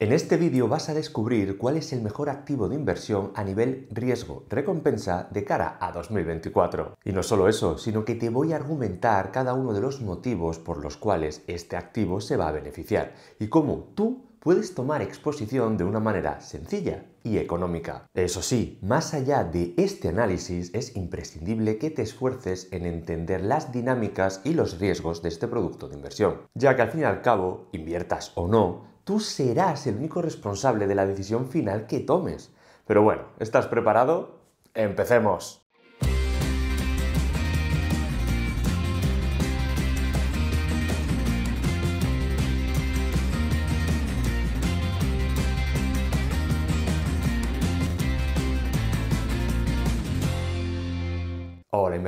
En este vídeo vas a descubrir cuál es el mejor activo de inversión a nivel riesgo-recompensa de cara a 2024. Y no solo eso, sino que te voy a argumentar cada uno de los motivos por los cuales este activo se va a beneficiar y cómo tú puedes tomar exposición de una manera sencilla y económica. Eso sí, más allá de este análisis, es imprescindible que te esfuerces en entender las dinámicas y los riesgos de este producto de inversión, ya que al fin y al cabo, inviertas o no, tú serás el único responsable de la decisión final que tomes. Pero bueno, ¿estás preparado? ¡Empecemos!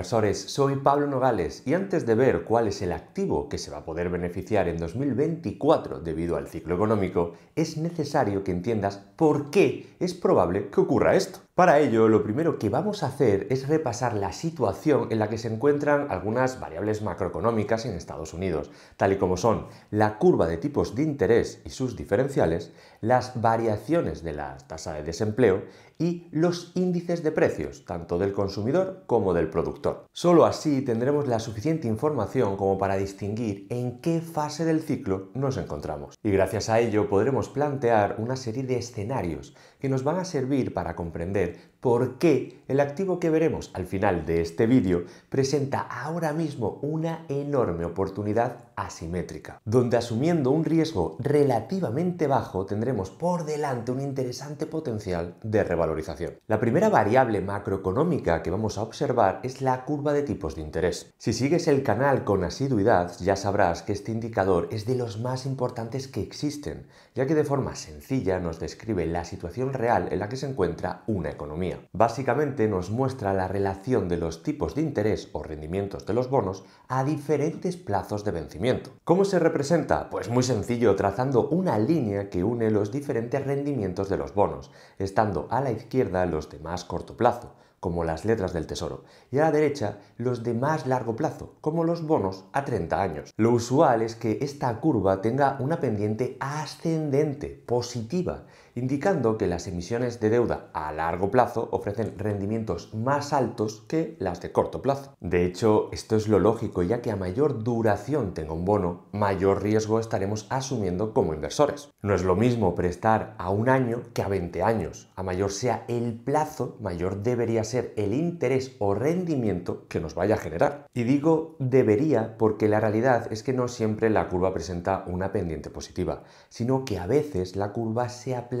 inversores, soy Pablo Nogales y antes de ver cuál es el activo que se va a poder beneficiar en 2024 debido al ciclo económico, es necesario que entiendas por qué es probable que ocurra esto. Para ello, lo primero que vamos a hacer es repasar la situación en la que se encuentran algunas variables macroeconómicas en Estados Unidos, tal y como son la curva de tipos de interés y sus diferenciales, las variaciones de la tasa de desempleo y los índices de precios, tanto del consumidor como del productor. Solo así tendremos la suficiente información como para distinguir en qué fase del ciclo nos encontramos. Y gracias a ello podremos plantear una serie de escenarios que nos van a servir para comprender porque el activo que veremos al final de este vídeo presenta ahora mismo una enorme oportunidad asimétrica, donde asumiendo un riesgo relativamente bajo tendremos por delante un interesante potencial de revalorización. La primera variable macroeconómica que vamos a observar es la curva de tipos de interés. Si sigues el canal con asiduidad ya sabrás que este indicador es de los más importantes que existen, ya que de forma sencilla nos describe la situación real en la que se encuentra una economía. Básicamente nos muestra la relación de los tipos de interés o rendimientos de los bonos a diferentes plazos de vencimiento. ¿Cómo se representa? Pues muy sencillo, trazando una línea que une los diferentes rendimientos de los bonos, estando a la izquierda los de más corto plazo, como las letras del tesoro, y a la derecha los de más largo plazo, como los bonos a 30 años. Lo usual es que esta curva tenga una pendiente ascendente, positiva, indicando que las emisiones de deuda a largo plazo ofrecen rendimientos más altos que las de corto plazo. De hecho, esto es lo lógico, ya que a mayor duración tenga un bono, mayor riesgo estaremos asumiendo como inversores. No es lo mismo prestar a un año que a 20 años. A mayor sea el plazo, mayor debería ser el interés o rendimiento que nos vaya a generar. Y digo debería porque la realidad es que no siempre la curva presenta una pendiente positiva, sino que a veces la curva se aplaza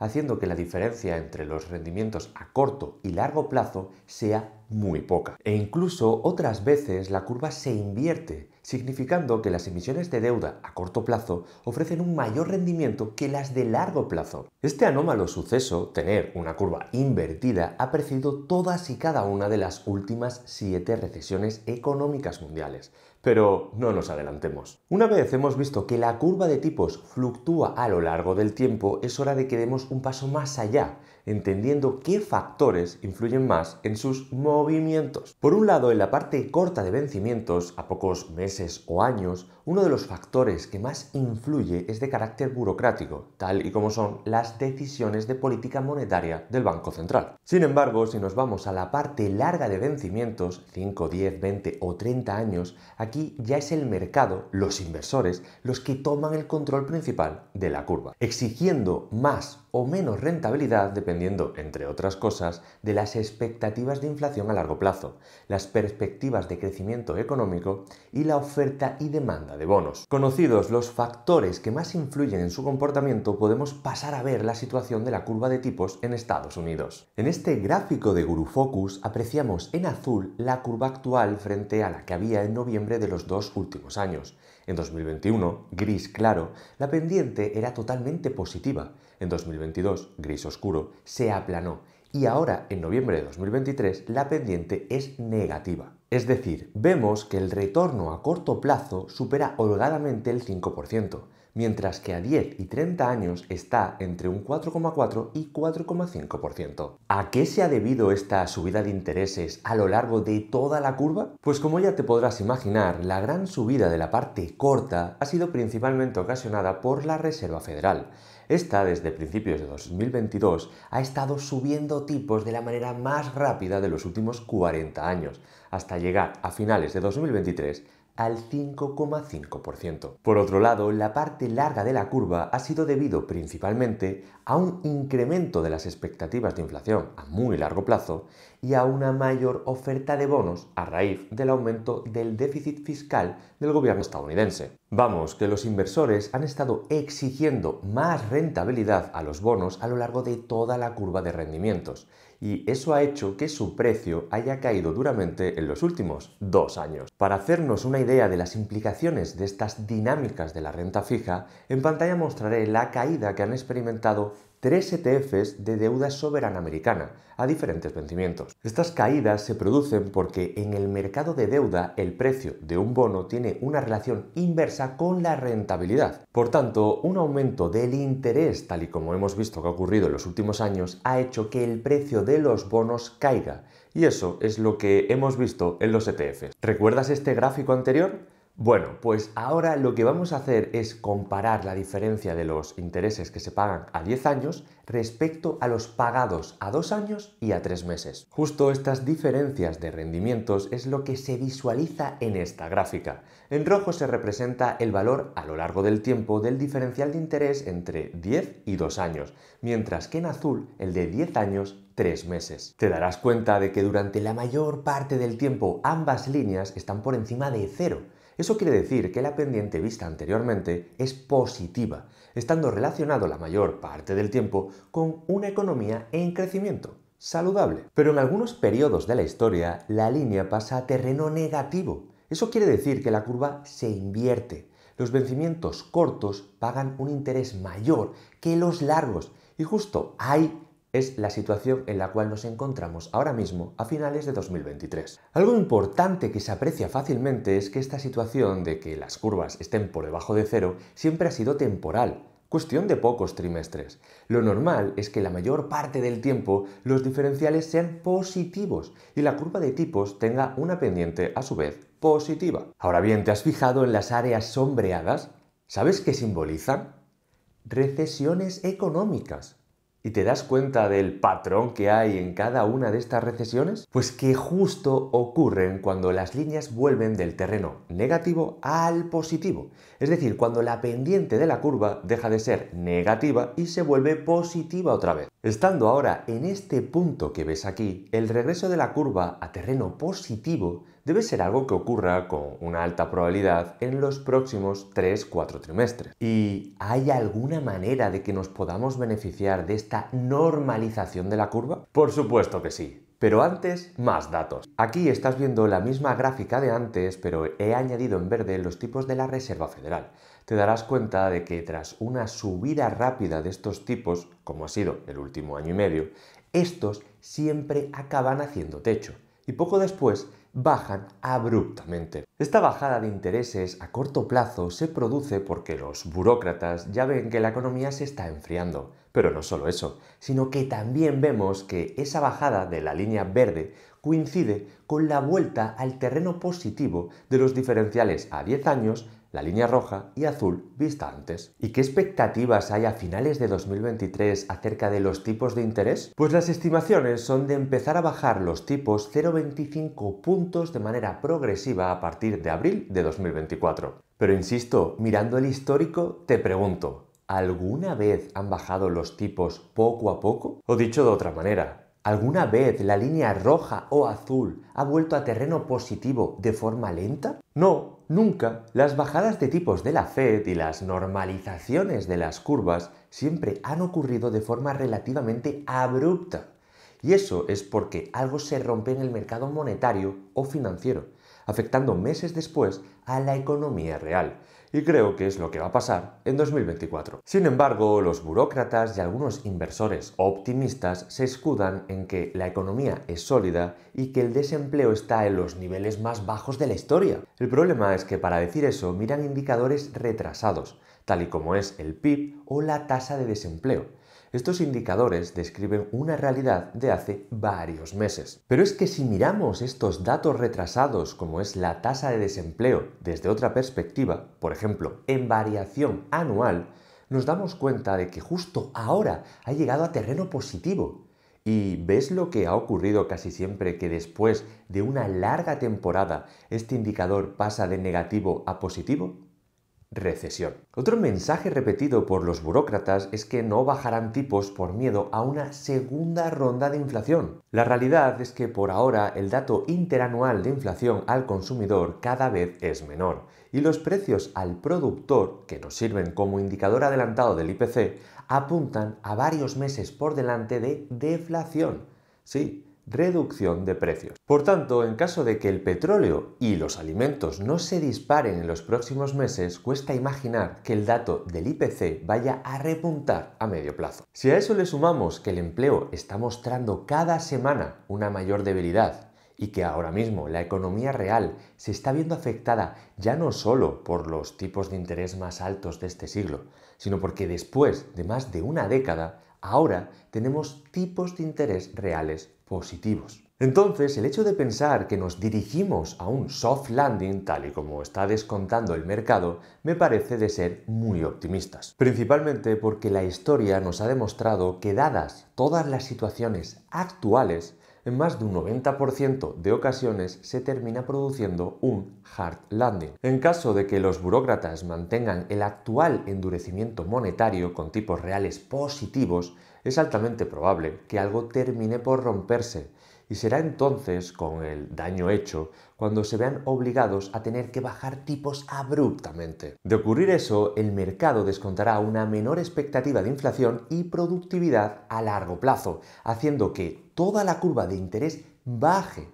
haciendo que la diferencia entre los rendimientos a corto y largo plazo sea muy poca. E incluso otras veces la curva se invierte, significando que las emisiones de deuda a corto plazo ofrecen un mayor rendimiento que las de largo plazo. Este anómalo suceso, tener una curva invertida, ha precedido todas y cada una de las últimas siete recesiones económicas mundiales, pero no nos adelantemos. Una vez hemos visto que la curva de tipos fluctúa a lo largo del tiempo, es hora de que demos un paso más allá, entendiendo qué factores influyen más en sus movimientos. Por un lado, en la parte corta de vencimientos, a pocos meses o años, uno de los factores que más influye es de carácter burocrático, tal y como son las decisiones de política monetaria del Banco Central. Sin embargo, si nos vamos a la parte larga de vencimientos, 5, 10, 20 o 30 años, aquí ya es el mercado, los inversores, los que toman el control principal de la curva, exigiendo más o menos rentabilidad dependiendo, entre otras cosas, de las expectativas de inflación a largo plazo, las perspectivas de crecimiento económico y la oferta y demanda bonos. Conocidos los factores que más influyen en su comportamiento, podemos pasar a ver la situación de la curva de tipos en Estados Unidos. En este gráfico de Guru Focus apreciamos en azul la curva actual frente a la que había en noviembre de los dos últimos años. En 2021, gris claro, la pendiente era totalmente positiva. En 2022, gris oscuro, se aplanó. Y ahora, en noviembre de 2023, la pendiente es negativa. Es decir, vemos que el retorno a corto plazo supera holgadamente el 5%, mientras que a 10 y 30 años está entre un 4,4 y 4,5%. ¿A qué se ha debido esta subida de intereses a lo largo de toda la curva? Pues como ya te podrás imaginar, la gran subida de la parte corta ha sido principalmente ocasionada por la Reserva Federal, esta, desde principios de 2022, ha estado subiendo tipos de la manera más rápida de los últimos 40 años, hasta llegar a finales de 2023 al 5,5%. Por otro lado, la parte larga de la curva ha sido debido principalmente a un incremento de las expectativas de inflación a muy largo plazo y a una mayor oferta de bonos a raíz del aumento del déficit fiscal del gobierno estadounidense. Vamos, que los inversores han estado exigiendo más rentabilidad a los bonos a lo largo de toda la curva de rendimientos y eso ha hecho que su precio haya caído duramente en los últimos dos años. Para hacernos una idea de las implicaciones de estas dinámicas de la renta fija, en pantalla mostraré la caída que han experimentado tres ETFs de deuda soberana americana a diferentes vencimientos. Estas caídas se producen porque en el mercado de deuda el precio de un bono tiene una relación inversa con la rentabilidad. Por tanto, un aumento del interés, tal y como hemos visto que ha ocurrido en los últimos años, ha hecho que el precio de los bonos caiga. Y eso es lo que hemos visto en los ETFs. ¿Recuerdas este gráfico anterior? Bueno, pues ahora lo que vamos a hacer es comparar la diferencia de los intereses que se pagan a 10 años respecto a los pagados a 2 años y a 3 meses. Justo estas diferencias de rendimientos es lo que se visualiza en esta gráfica. En rojo se representa el valor a lo largo del tiempo del diferencial de interés entre 10 y 2 años, mientras que en azul el de 10 años tres meses. Te darás cuenta de que durante la mayor parte del tiempo ambas líneas están por encima de cero, eso quiere decir que la pendiente vista anteriormente es positiva, estando relacionado la mayor parte del tiempo con una economía en crecimiento, saludable. Pero en algunos periodos de la historia, la línea pasa a terreno negativo. Eso quiere decir que la curva se invierte. Los vencimientos cortos pagan un interés mayor que los largos y justo hay es la situación en la cual nos encontramos ahora mismo a finales de 2023. Algo importante que se aprecia fácilmente es que esta situación de que las curvas estén por debajo de cero siempre ha sido temporal, cuestión de pocos trimestres. Lo normal es que la mayor parte del tiempo los diferenciales sean positivos y la curva de tipos tenga una pendiente a su vez positiva. Ahora bien, ¿te has fijado en las áreas sombreadas? ¿Sabes qué simbolizan? Recesiones económicas. ¿Y te das cuenta del patrón que hay en cada una de estas recesiones? Pues que justo ocurren cuando las líneas vuelven del terreno negativo al positivo. Es decir, cuando la pendiente de la curva deja de ser negativa y se vuelve positiva otra vez. Estando ahora en este punto que ves aquí, el regreso de la curva a terreno positivo debe ser algo que ocurra con una alta probabilidad en los próximos 3-4 trimestres. ¿Y hay alguna manera de que nos podamos beneficiar de esta normalización de la curva? Por supuesto que sí. Pero antes, más datos. Aquí estás viendo la misma gráfica de antes, pero he añadido en verde los tipos de la Reserva Federal. Te darás cuenta de que tras una subida rápida de estos tipos, como ha sido el último año y medio, estos siempre acaban haciendo techo. Y poco después bajan abruptamente. Esta bajada de intereses a corto plazo se produce porque los burócratas ya ven que la economía se está enfriando. Pero no solo eso, sino que también vemos que esa bajada de la línea verde coincide con la vuelta al terreno positivo de los diferenciales a 10 años la línea roja y azul vista antes. ¿Y qué expectativas hay a finales de 2023 acerca de los tipos de interés? Pues las estimaciones son de empezar a bajar los tipos 0,25 puntos de manera progresiva a partir de abril de 2024. Pero insisto, mirando el histórico, te pregunto, ¿alguna vez han bajado los tipos poco a poco? O dicho de otra manera, ¿Alguna vez la línea roja o azul ha vuelto a terreno positivo de forma lenta? No, nunca. Las bajadas de tipos de la Fed y las normalizaciones de las curvas siempre han ocurrido de forma relativamente abrupta. Y eso es porque algo se rompe en el mercado monetario o financiero, afectando meses después a la economía real y creo que es lo que va a pasar en 2024. Sin embargo, los burócratas y algunos inversores optimistas se escudan en que la economía es sólida y que el desempleo está en los niveles más bajos de la historia. El problema es que para decir eso miran indicadores retrasados, tal y como es el PIB o la tasa de desempleo estos indicadores describen una realidad de hace varios meses. Pero es que si miramos estos datos retrasados como es la tasa de desempleo desde otra perspectiva, por ejemplo, en variación anual, nos damos cuenta de que justo ahora ha llegado a terreno positivo. ¿Y ves lo que ha ocurrido casi siempre que después de una larga temporada este indicador pasa de negativo a positivo? recesión. Otro mensaje repetido por los burócratas es que no bajarán tipos por miedo a una segunda ronda de inflación. La realidad es que por ahora el dato interanual de inflación al consumidor cada vez es menor y los precios al productor, que nos sirven como indicador adelantado del IPC, apuntan a varios meses por delante de deflación. Sí, reducción de precios. Por tanto, en caso de que el petróleo y los alimentos no se disparen en los próximos meses, cuesta imaginar que el dato del IPC vaya a repuntar a medio plazo. Si a eso le sumamos que el empleo está mostrando cada semana una mayor debilidad y que ahora mismo la economía real se está viendo afectada ya no solo por los tipos de interés más altos de este siglo, sino porque después de más de una década, ahora tenemos tipos de interés reales positivos. Entonces, el hecho de pensar que nos dirigimos a un soft landing, tal y como está descontando el mercado, me parece de ser muy optimistas. Principalmente porque la historia nos ha demostrado que dadas todas las situaciones actuales, en más de un 90% de ocasiones se termina produciendo un hard landing. En caso de que los burócratas mantengan el actual endurecimiento monetario con tipos reales positivos, es altamente probable que algo termine por romperse y será entonces, con el daño hecho, cuando se vean obligados a tener que bajar tipos abruptamente. De ocurrir eso, el mercado descontará una menor expectativa de inflación y productividad a largo plazo, haciendo que toda la curva de interés baje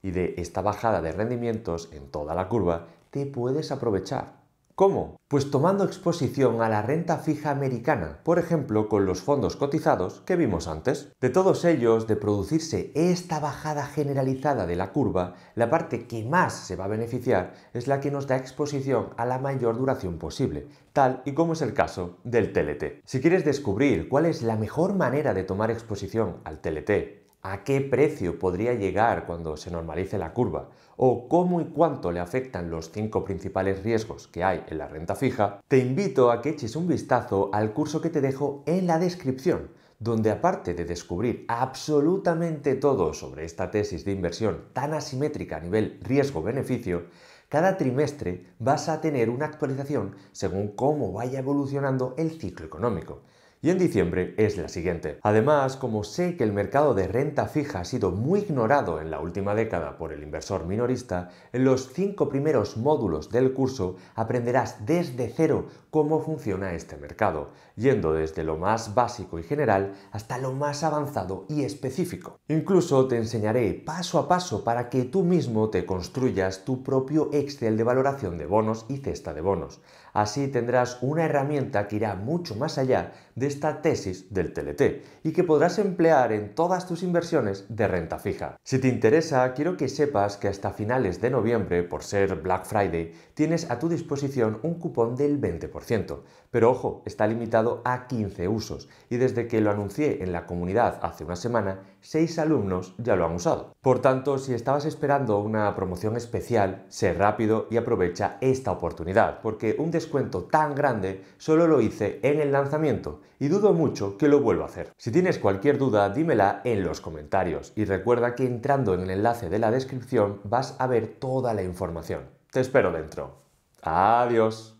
y de esta bajada de rendimientos en toda la curva te puedes aprovechar. ¿Cómo? Pues tomando exposición a la renta fija americana, por ejemplo con los fondos cotizados que vimos antes. De todos ellos, de producirse esta bajada generalizada de la curva, la parte que más se va a beneficiar es la que nos da exposición a la mayor duración posible, tal y como es el caso del TLT. Si quieres descubrir cuál es la mejor manera de tomar exposición al TLT, a qué precio podría llegar cuando se normalice la curva o cómo y cuánto le afectan los cinco principales riesgos que hay en la renta fija, te invito a que eches un vistazo al curso que te dejo en la descripción, donde aparte de descubrir absolutamente todo sobre esta tesis de inversión tan asimétrica a nivel riesgo-beneficio, cada trimestre vas a tener una actualización según cómo vaya evolucionando el ciclo económico y en diciembre es la siguiente. Además, como sé que el mercado de renta fija ha sido muy ignorado en la última década por el inversor minorista, en los cinco primeros módulos del curso aprenderás desde cero cómo funciona este mercado, yendo desde lo más básico y general hasta lo más avanzado y específico. Incluso te enseñaré paso a paso para que tú mismo te construyas tu propio Excel de valoración de bonos y cesta de bonos. Así tendrás una herramienta que irá mucho más allá de esta tesis del TLT y que podrás emplear en todas tus inversiones de renta fija. Si te interesa, quiero que sepas que hasta finales de noviembre, por ser Black Friday, tienes a tu disposición un cupón del 20%. Pero ojo, está limitado a 15 usos y desde que lo anuncié en la comunidad hace una semana, 6 alumnos ya lo han usado. Por tanto, si estabas esperando una promoción especial, sé rápido y aprovecha esta oportunidad, porque un descuento tan grande solo lo hice en el lanzamiento y dudo mucho que lo vuelva a hacer. Si tienes cualquier duda, dímela en los comentarios y recuerda que entrando en el enlace de la descripción vas a ver toda la información. Te espero dentro. Adiós.